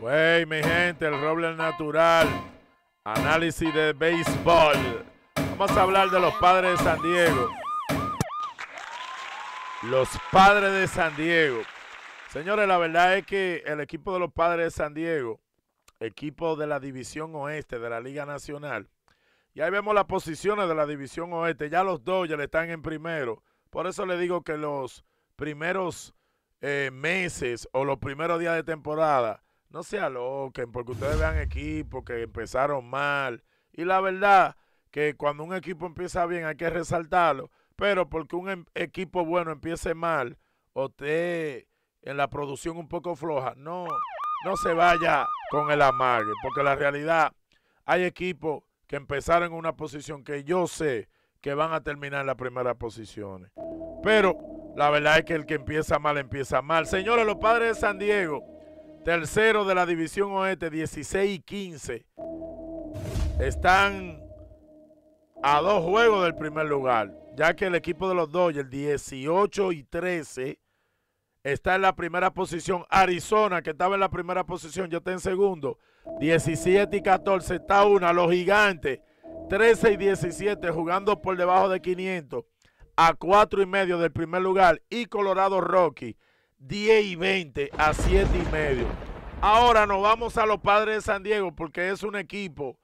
Güey, mi gente, el roble natural. Análisis de béisbol. Vamos a hablar de los padres de San Diego. Los padres de San Diego. Señores, la verdad es que el equipo de los padres de San Diego, equipo de la División Oeste de la Liga Nacional, y ahí vemos las posiciones de la División Oeste. Ya los dos le están en primero. Por eso le digo que los primeros eh, meses o los primeros días de temporada no se aloquen, porque ustedes vean equipos que empezaron mal. Y la verdad que cuando un equipo empieza bien hay que resaltarlo, pero porque un em, equipo bueno empiece mal o esté en la producción un poco floja, no, no se vaya con el amague, porque la realidad hay equipos que empezaron en una posición que yo sé que van a terminar en las primeras posiciones. Pero la verdad es que el que empieza mal, empieza mal. Señores, los padres de San Diego Tercero de la División Oeste, 16 y 15. Están a dos juegos del primer lugar, ya que el equipo de los Dodgers, 18 y 13, está en la primera posición. Arizona, que estaba en la primera posición, ya está en segundo. 17 y 14 está una. Los Gigantes, 13 y 17, jugando por debajo de 500, a cuatro y medio del primer lugar. Y Colorado Rocky. 10 y 20 a 7 y medio. Ahora nos vamos a los padres de San Diego porque es un equipo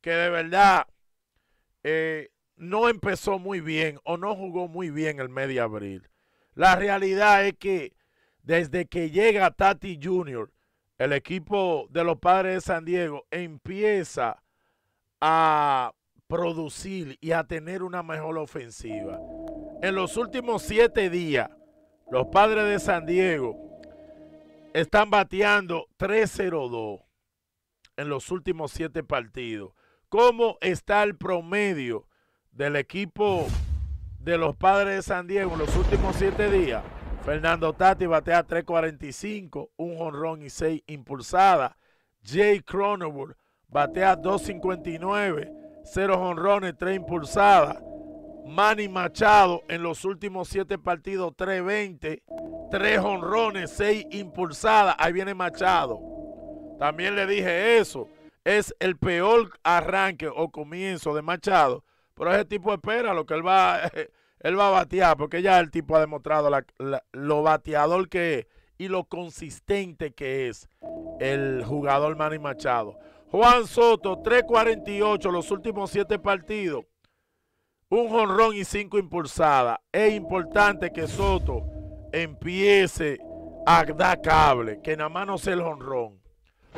que de verdad eh, no empezó muy bien o no jugó muy bien el medio abril. La realidad es que desde que llega Tati Jr., el equipo de los padres de San Diego empieza a producir y a tener una mejor ofensiva. En los últimos siete días, los padres de San Diego están bateando 3-0-2 en los últimos siete partidos. ¿Cómo está el promedio del equipo de los padres de San Diego en los últimos siete días? Fernando Tati batea 3.45, un jonrón y seis impulsadas. Jay Cronenworth batea 2.59, 0 jonrones, 3 impulsadas. Manny Machado en los últimos siete partidos, 3-20, 3 honrones, 6 impulsadas. Ahí viene Machado. También le dije eso. Es el peor arranque o comienzo de Machado. Pero ese tipo espera lo que él va, él va a batear, porque ya el tipo ha demostrado lo bateador que es y lo consistente que es el jugador Manny Machado. Juan Soto, 3.48 los últimos siete partidos un jonrón y cinco impulsadas. Es importante que Soto empiece a dar cable, que nada más no sea el honrón,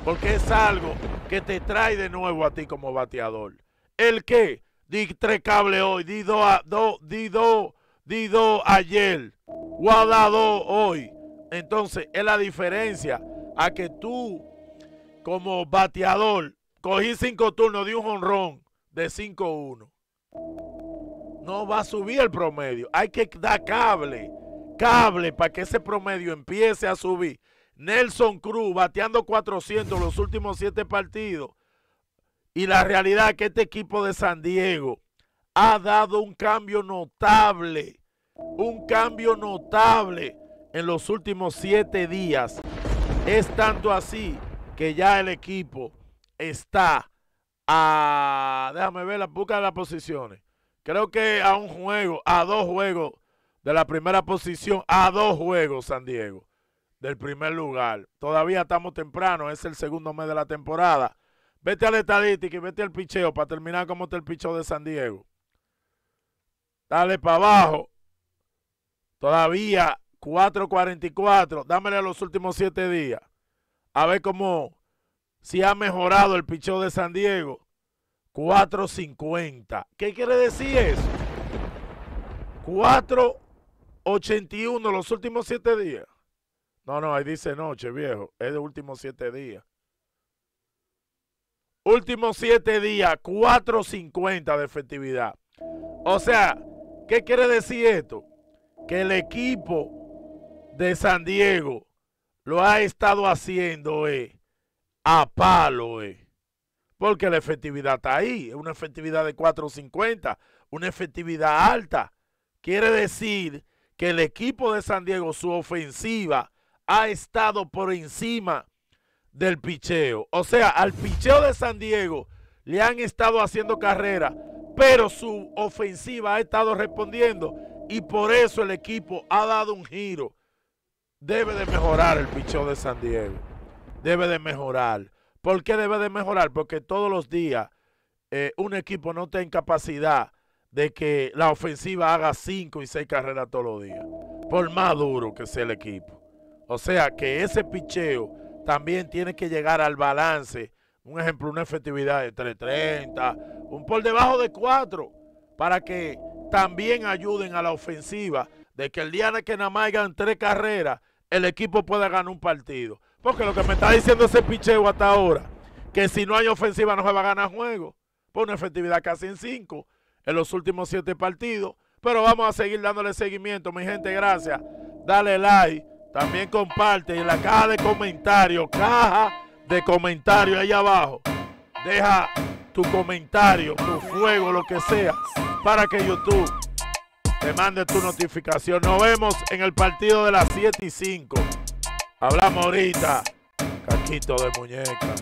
porque es algo que te trae de nuevo a ti como bateador. ¿El que Di tres cables hoy, di dos do, di do, di ayer, guardado hoy. Entonces, es la diferencia a que tú, como bateador, cogí cinco turnos de un honrón de 5-1 no va a subir el promedio. Hay que dar cable, cable para que ese promedio empiece a subir. Nelson Cruz bateando 400 los últimos siete partidos. Y la realidad es que este equipo de San Diego ha dado un cambio notable, un cambio notable en los últimos siete días. Es tanto así que ya el equipo está a... Déjame ver, la busca de las posiciones creo que a un juego, a dos juegos de la primera posición, a dos juegos San Diego, del primer lugar. Todavía estamos temprano, es el segundo mes de la temporada. Vete a la estadística y vete al picheo para terminar como está el picheo de San Diego. Dale para abajo. Todavía 4.44. Dámele a los últimos siete días. A ver cómo, si ha mejorado el picheo de San Diego. 4.50. ¿Qué quiere decir eso? 4.81 los últimos 7 días. No, no, ahí dice noche, viejo. Es de últimos 7 días. Últimos 7 días, 4.50 de efectividad. O sea, ¿qué quiere decir esto? Que el equipo de San Diego lo ha estado haciendo eh, a palo. Eh porque la efectividad está ahí, una efectividad de 4.50, una efectividad alta. Quiere decir que el equipo de San Diego, su ofensiva, ha estado por encima del picheo. O sea, al picheo de San Diego le han estado haciendo carrera, pero su ofensiva ha estado respondiendo y por eso el equipo ha dado un giro. Debe de mejorar el picheo de San Diego. Debe de mejorar. ¿Por qué debe de mejorar? Porque todos los días eh, un equipo no tiene capacidad de que la ofensiva haga cinco y seis carreras todos los días, por más duro que sea el equipo. O sea que ese picheo también tiene que llegar al balance. Un ejemplo, una efectividad de 3.30, un por debajo de cuatro, para que también ayuden a la ofensiva de que el día de que nada más hayan tres carreras, el equipo pueda ganar un partido. Porque lo que me está diciendo ese picheo hasta ahora, que si no hay ofensiva no se va a ganar juego. Por pues una efectividad casi en cinco en los últimos siete partidos. Pero vamos a seguir dándole seguimiento, mi gente, gracias. Dale like, también comparte. en la caja de comentarios, caja de comentarios ahí abajo, deja tu comentario, tu fuego, lo que sea, para que YouTube te mande tu notificación. Nos vemos en el partido de las 7 y 5. Hablamos ahorita, cachito de muñeca.